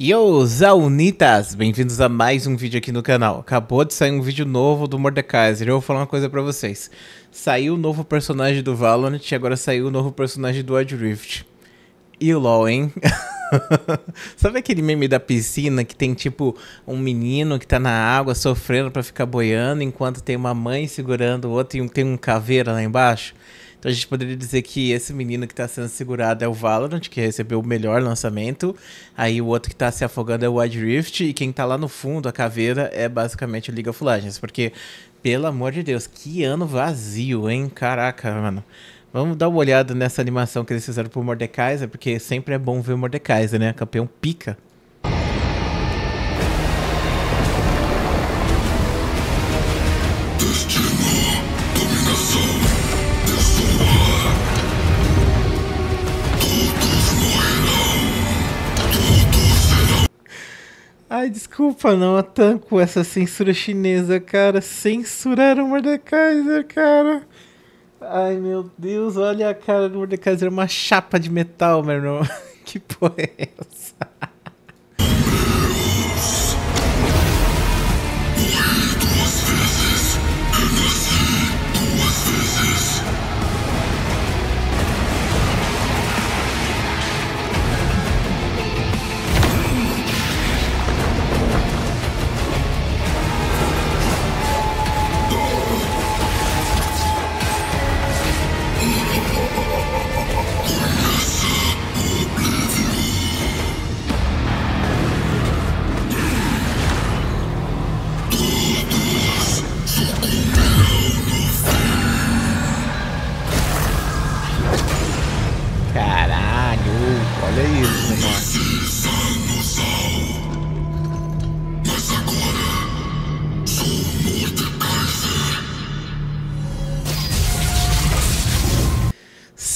Yo, Zaunitas! Bem-vindos a mais um vídeo aqui no canal. Acabou de sair um vídeo novo do Mordekaiser. Eu vou falar uma coisa pra vocês. Saiu o um novo personagem do Valorant e agora saiu o um novo personagem do Adrift. E o LoL, hein? Sabe aquele meme da piscina que tem tipo um menino que tá na água sofrendo para ficar boiando enquanto tem uma mãe segurando o outro e tem um caveira lá embaixo? Então a gente poderia dizer que esse menino que está sendo segurado é o Valorant, que recebeu o melhor lançamento. Aí o outro que está se afogando é o Wild Rift. E quem está lá no fundo, a caveira, é basicamente o League of Legends. Porque, pelo amor de Deus, que ano vazio, hein? Caraca, mano. Vamos dar uma olhada nessa animação que eles fizeram pro Mordekaiser, porque sempre é bom ver o Mordekaiser, né? Campeão pica. Ai, desculpa, não atanco essa censura chinesa, cara. Censuraram o Mordekaiser, cara. Ai, meu Deus, olha a cara do Mordekaiser, é uma chapa de metal, meu irmão. Que porra é essa?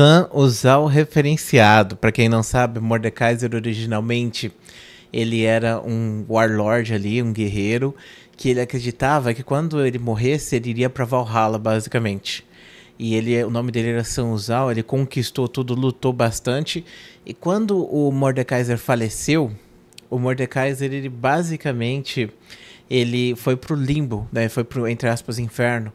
Sam Usal referenciado. Para quem não sabe, Mordekaiser originalmente ele era um warlord ali, um guerreiro, que ele acreditava que quando ele morresse ele iria para Valhalla, basicamente. E ele, o nome dele era Sam Usal, ele conquistou tudo, lutou bastante. E quando o Mordekaiser faleceu, o Mordekaiser ele basicamente ele foi pro limbo, né? Foi pro entre aspas inferno.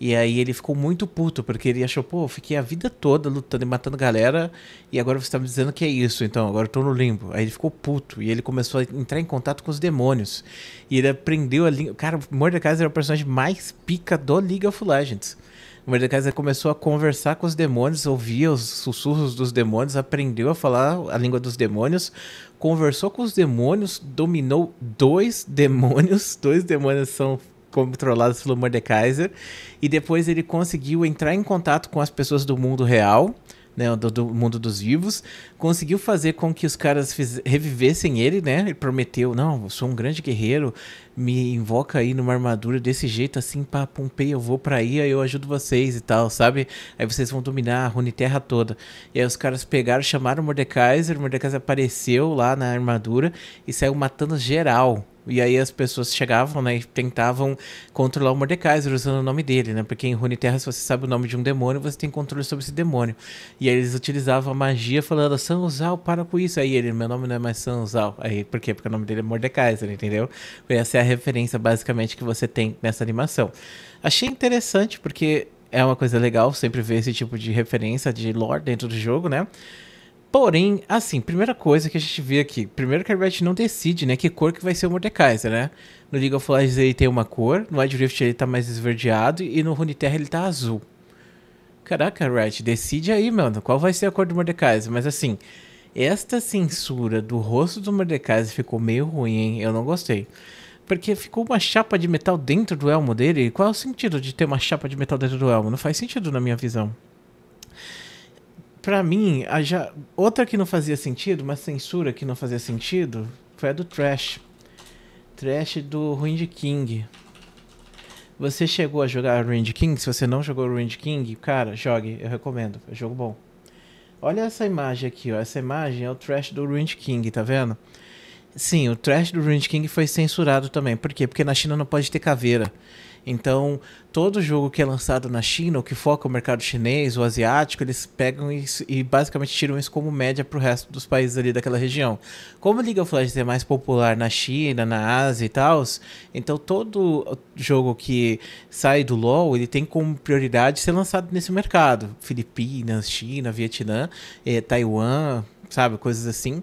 E aí ele ficou muito puto, porque ele achou, pô, fiquei a vida toda lutando e matando galera, e agora você tá me dizendo que é isso, então, agora eu tô no limbo. Aí ele ficou puto, e ele começou a entrar em contato com os demônios. E ele aprendeu a língua. Cara, Mordekaiser era o personagem mais pica do League of Legends. Mordekaiser começou a conversar com os demônios, ouvia os sussurros dos demônios, aprendeu a falar a língua dos demônios, conversou com os demônios, dominou dois demônios. Dois demônios são controlados pelo Mordekaiser. E depois ele conseguiu entrar em contato com as pessoas do mundo real. Né, do, do, mundo dos vivos, conseguiu fazer com que os caras fiz, revivessem ele, né? Ele prometeu, não, sou um grande guerreiro, me invoca aí numa armadura desse jeito, assim, pá, Pompeia, eu vou pra aí, aí eu ajudo vocês e tal, sabe? Aí vocês vão dominar a Rune Terra toda. E aí os caras pegaram, chamaram o Mordekaiser, o Mordekaiser apareceu lá na armadura e saiu matando geral. E aí as pessoas chegavam, né, e tentavam controlar o Mordekaiser usando o nome dele, né? Porque em Rune Terra, se você sabe o nome de um demônio, você tem controle sobre esse demônio. E aí eles utilizavam a magia falando, Sanzal, para com isso. Aí ele, meu nome não é mais Sanzal. Aí, por quê? Porque o nome dele é Mordekaiser, entendeu? Essa é a referência basicamente que você tem nessa animação. Achei interessante porque é uma coisa legal sempre ver esse tipo de referência de lore dentro do jogo, né? Porém, assim, primeira coisa que a gente vê aqui, primeiro que a Riot não decide, né, que cor que vai ser o Mordekaiser, né? No League of Legends ele tem uma cor, no Wild Rift ele tá mais esverdeado e no Runeterra ele tá azul. Caraca, Riot, decide aí, mano, qual vai ser a cor do Mordekaiser, mas assim, esta censura do rosto do Mordekaiser ficou meio ruim, hein? Eu não gostei. Porque ficou uma chapa de metal dentro do elmo dele. Qual é o sentido de ter uma chapa de metal dentro do elmo? Não faz sentido na minha visão. Pra mim, a já... outra que não fazia sentido, uma censura que não fazia sentido, foi a do Trash. Trash do Ruined King. Você chegou a jogar Ruined King? Se você não jogou Ruined King, cara, jogue. Eu recomendo. É jogo bom. Olha essa imagem aqui, ó. Essa imagem é o Trash do Ruined King, Tá vendo? Sim, o trash do Ruined King foi censurado também. Por quê? Porque na China não pode ter caveira. Então, todo jogo que é lançado na China, ou que foca o mercado chinês ou asiático, eles pegam isso e basicamente tiram isso como média para o resto dos países ali daquela região. Como League of Legends é mais popular na China, na Ásia e tal, então todo jogo que sai do LoL, ele tem como prioridade ser lançado nesse mercado. Filipinas, China, Vietnã, eh, Taiwan, sabe, coisas assim.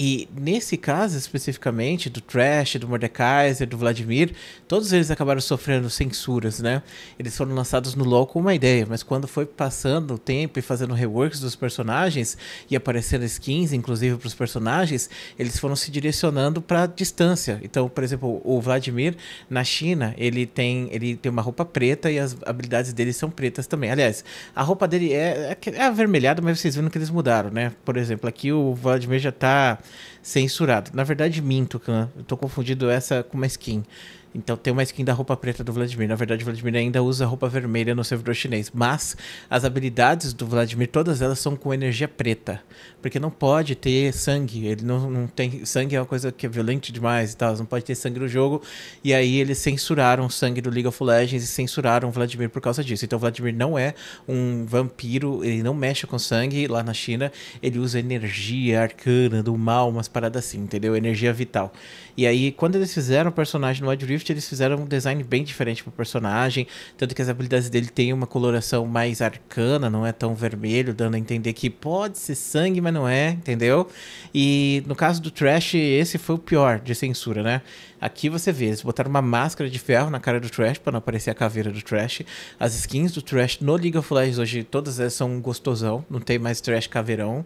E nesse caso especificamente, do Trash, do Mordekaiser, do Vladimir, todos eles acabaram sofrendo censuras, né? Eles foram lançados no LoL com uma ideia, mas quando foi passando o tempo e fazendo reworks dos personagens e aparecendo skins, inclusive para os personagens, eles foram se direcionando para distância. Então, por exemplo, o Vladimir na China, ele tem, ele tem uma roupa preta e as habilidades dele são pretas também. Aliás, a roupa dele é, é, é avermelhada, mas vocês viram que eles mudaram, né? Por exemplo, aqui o Vladimir já está censurado. Na verdade, minto, eu tô confundido essa com uma skin. Então tem uma skin da roupa preta do Vladimir. Na verdade, o Vladimir ainda usa roupa vermelha no servidor chinês. Mas as habilidades do Vladimir, todas elas são com energia preta. Porque não pode ter sangue. Ele não, não tem. Sangue é uma coisa que é violenta demais e tal. Não pode ter sangue no jogo. E aí eles censuraram o sangue do League of Legends e censuraram o Vladimir por causa disso. Então o Vladimir não é um vampiro, ele não mexe com sangue lá na China. Ele usa energia arcana do mal, umas paradas assim, entendeu? Energia vital. E aí, quando eles fizeram o personagem no Adrift, Rift, eles fizeram um design bem diferente pro personagem, tanto que as habilidades dele têm uma coloração mais arcana, não é tão vermelho, dando a entender que pode ser sangue, mas não é, entendeu? E no caso do Trash, esse foi o pior de censura, né? Aqui você vê, eles botaram uma máscara de ferro na cara do Trash para não aparecer a caveira do Trash. As skins do Trash no League of Legends hoje, todas elas são gostosão, não tem mais Trash caveirão.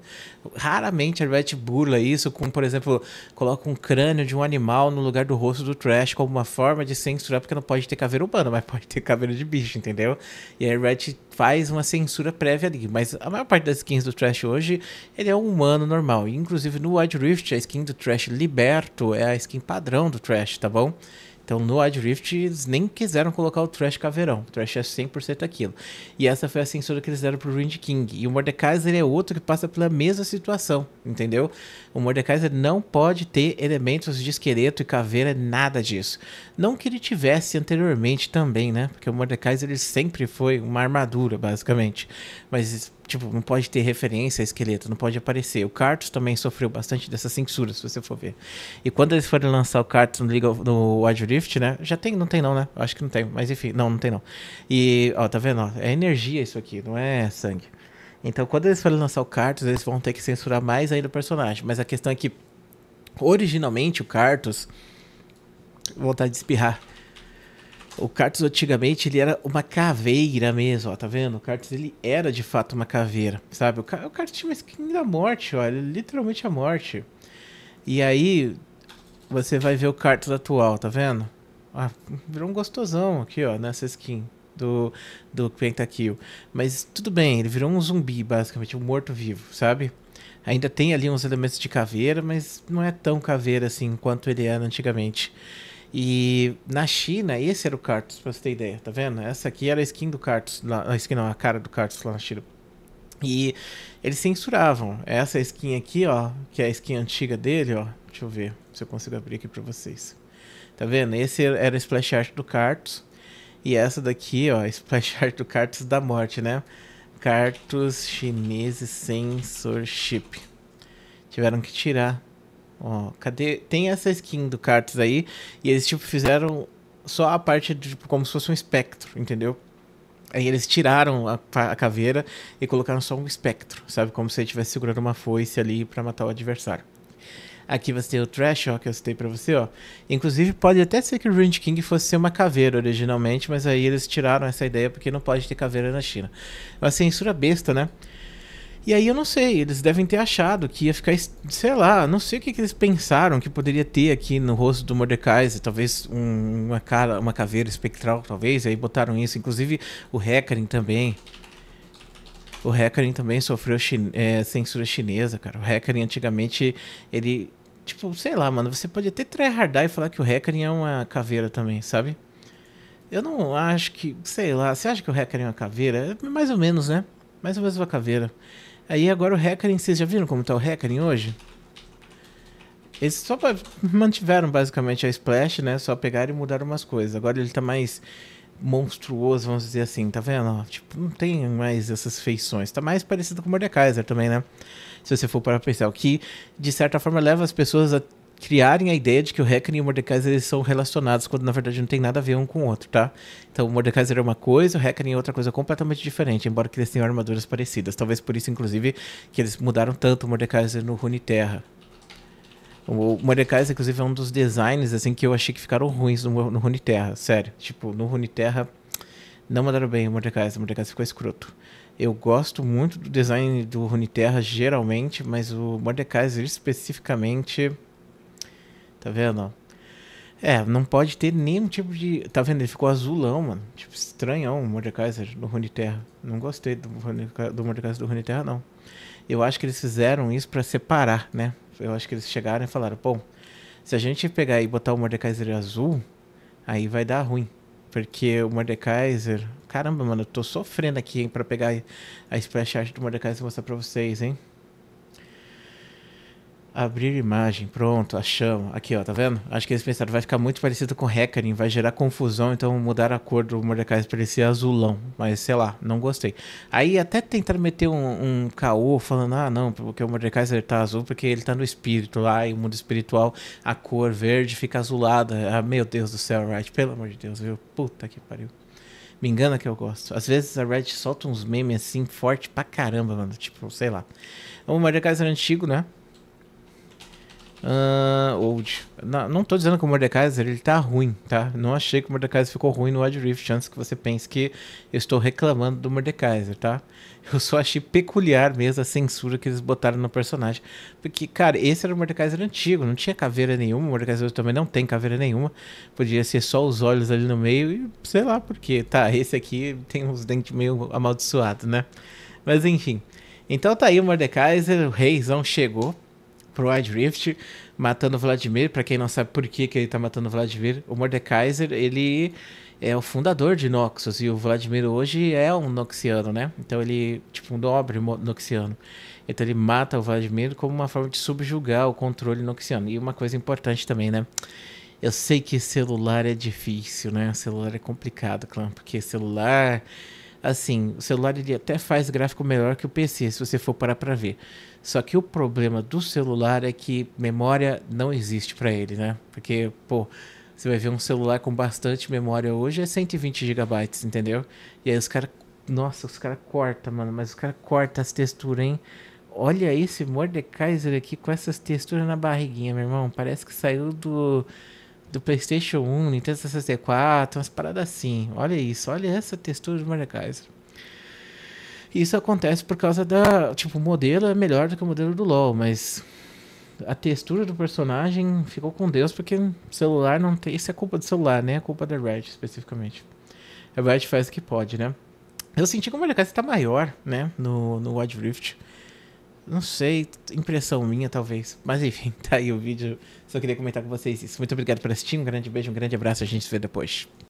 Raramente a Riot burla isso com, por exemplo, coloca um crânio de um animal no lugar do rosto do Trash como uma forma de censurar, porque não pode ter caveira humana, mas pode ter caveira de bicho, entendeu? E a Red faz uma censura prévia ali, mas a maior parte das skins do Trash hoje, ele é um humano normal. Inclusive no Wild Rift, a skin do Trash liberto é a skin padrão do Trash podcast, tá bom? Então no Adrift Rift eles nem quiseram colocar o Trash Caveirão. O Trash é 100% aquilo. E essa foi a censura que eles deram pro Rind King. E o Mordekaiser é outro que passa pela mesma situação, entendeu? O Mordekaiser não pode ter elementos de esqueleto e caveira, nada disso. Não que ele tivesse anteriormente também, né? Porque o Mordekaiser ele sempre foi uma armadura, basicamente. Mas tipo, não pode ter referência a esqueleto, não pode aparecer. O Cartus também sofreu bastante dessa censura, se você for ver. E quando eles foram lançar o Cartus no, League no Wild drift, né? Já tem, não tem não, né? Acho que não tem, mas enfim, não, não tem não. E, ó, tá vendo? Ó, é energia isso aqui, não é sangue. Então, quando eles forem lançar o Cartus, eles vão ter que censurar mais ainda o personagem. Mas a questão é que, originalmente, o Cartus... Vontade de espirrar. O Cartus, antigamente, ele era uma caveira mesmo, ó, tá vendo? O Cartus, ele era, de fato, uma caveira, sabe? O, Cartus tinha uma skin da morte, ó, ele, é literalmente a morte. E aí, você vai ver o Cartus atual, tá vendo? Ah, virou um gostosão aqui, ó, nessa skin do, do Pentakill. Mas tudo bem, ele virou um zumbi, basicamente, um morto-vivo, sabe? Ainda tem ali uns elementos de caveira, mas não é tão caveira assim quanto ele era antigamente. E na China, esse era o Cartus, pra você ter ideia, tá vendo? Essa aqui era a skin do Cartus, a skin não, a cara do Cartus lá na China. E eles censuravam. Essa skin aqui, ó, que é a skin antiga dele, ó. Deixa eu ver se eu consigo abrir aqui pra vocês. Tá vendo? Esse era o splash art do Cartus. E essa daqui, ó, splash art do Cartus da Morte, né? Cartus chineses censorship. Tiveram que tirar. Ó, cadê? Tem essa skin do Cartus aí. E eles, tipo, fizeram só a parte de, tipo, como se fosse um espectro, entendeu? Aí eles tiraram a, a, caveira e colocaram só um espectro, sabe? Como se ele estivesse segurando uma foice ali para matar o adversário. Aqui você tem o Trash, ó, que eu citei pra você, ó. Inclusive, pode até ser que o Ruined King fosse ser uma caveira originalmente, mas aí eles tiraram essa ideia porque não pode ter caveira na China. Uma censura besta, né? E aí eu não sei, eles devem ter achado que ia ficar, sei lá, não sei o que, que eles pensaram que poderia ter aqui no rosto do Mordecai, talvez um, uma cara, uma caveira espectral, talvez, aí botaram isso, inclusive o Hackering também. O Hackering também sofreu chin é, censura chinesa, cara. O Hackering antigamente, ele, tipo, sei lá, mano, você pode até tryhardar e falar que o Hackering é uma caveira também, sabe? Eu não acho que, sei lá, você acha que o Hackering é uma caveira? É mais ou menos, né? Mais ou menos uma caveira. Aí agora o Hackering, vocês já viram como tá o Hackering hoje? Eles só mantiveram basicamente a Splash, né? Só pegaram e mudaram umas coisas. Agora ele tá mais monstruoso, vamos dizer assim, tá vendo? Tipo, não tem mais essas feições. Tá mais parecido com o Mordekaiser também, né? Se você for para pensar. O que, de certa forma, leva as pessoas a criarem a ideia de que o Hackney e o Mordekaiser eles são relacionados, quando na verdade não tem nada a ver um com o outro, tá? Então o Mordekaiser é uma coisa, o Hackney é outra coisa completamente diferente, embora que eles tenham armaduras parecidas. Talvez por isso, inclusive, que eles mudaram tanto o Mordekaiser no Runeterra. O Mordekaiser, inclusive, é um dos designs assim que eu achei que ficaram ruins no, Rune Runeterra, sério. Tipo, no Runeterra não mandaram bem o Mordekaiser, o Mordekaiser ficou escroto. Eu gosto muito do design do Runeterra, geralmente, mas o Mordekaiser especificamente Tá vendo? É, não pode ter nenhum tipo de. Tá vendo? Ele ficou azulão, mano. Tipo, estranhão o Mordekaiser do Rune Terra. Não gostei do, do Mordekaiser do Rune Terra, não. Eu acho que eles fizeram isso para separar, né? Eu acho que eles chegaram e falaram: bom, se a gente pegar e botar o Mordekaiser azul, aí vai dar ruim. Porque o Mordekaiser. Caramba, mano, eu tô sofrendo aqui, hein, pra pegar a splash art do Mordekaiser e mostrar pra vocês, hein? Abrir imagem, pronto, achamos. Aqui, ó, tá vendo? Acho que eles pensaram, vai ficar muito parecido com Hackering, vai gerar confusão, então mudar a cor do Mordecai pra ele ser azulão. Mas, sei lá, não gostei. Aí até tentaram meter um, um caô falando, ah, não, porque o Mordecai tá azul, porque ele tá no espírito lá, e o mundo espiritual, a cor verde fica azulada. Ah, meu Deus do céu, Wright, pelo amor de Deus, viu? Puta que pariu. Me engana que eu gosto. Às vezes a Red solta uns memes assim, forte pra caramba, mano. Tipo, sei lá. O Mordecai era antigo, né? Uh, old. Não, não tô dizendo que o Mordekaiser ele tá ruim, tá? Não achei que o Mordekaiser ficou ruim no Wild Rift, antes que você pense que eu estou reclamando do Mordekaiser, tá? Eu só achei peculiar mesmo a censura que eles botaram no personagem. Porque, cara, esse era o Mordekaiser antigo, não tinha caveira nenhuma, o Mordekaiser também não tem caveira nenhuma. Podia ser só os olhos ali no meio e sei lá porque, tá? Esse aqui tem uns dentes meio amaldiçoados, né? Mas enfim. Então tá aí o Mordekaiser, o reizão chegou pro Wide Rift, matando Vladimir. Para quem não sabe por que, ele tá matando Vladimir, o Mordekaiser, ele é o fundador de Noxus e o Vladimir hoje é um Noxiano, né? Então ele, tipo, um nobre Noxiano. Então ele mata o Vladimir como uma forma de subjugar o controle Noxiano. E uma coisa importante também, né? Eu sei que celular é difícil, né? Celular é complicado, claro, porque celular assim, o celular ele até faz gráfico melhor que o PC, se você for parar para ver. Só que o problema do celular é que memória não existe para ele, né? Porque, pô, você vai ver um celular com bastante memória hoje é 120 GB, entendeu? E aí os caras, nossa, os caras cortam, mano, mas os caras cortam as texturas, hein? Olha esse Mordekaiser aqui com essas texturas na barriguinha, meu irmão. Parece que saiu do do PlayStation 1, Nintendo 64, umas paradas assim. Olha isso, olha essa textura de Mordekaiser. Isso acontece por causa da. Tipo, o modelo é melhor do que o modelo do LoL, mas a textura do personagem ficou com Deus, porque celular não tem. Isso é culpa do celular, né? É culpa da Red especificamente. A Red faz o que pode, né? Eu senti que o Mordekaiser tá maior, né? No, no Wild Rift. Não sei, impressão minha talvez. Mas enfim, tá aí o vídeo. Só queria comentar com vocês isso. Muito obrigado por assistir, um grande beijo, um grande abraço. A gente se vê depois.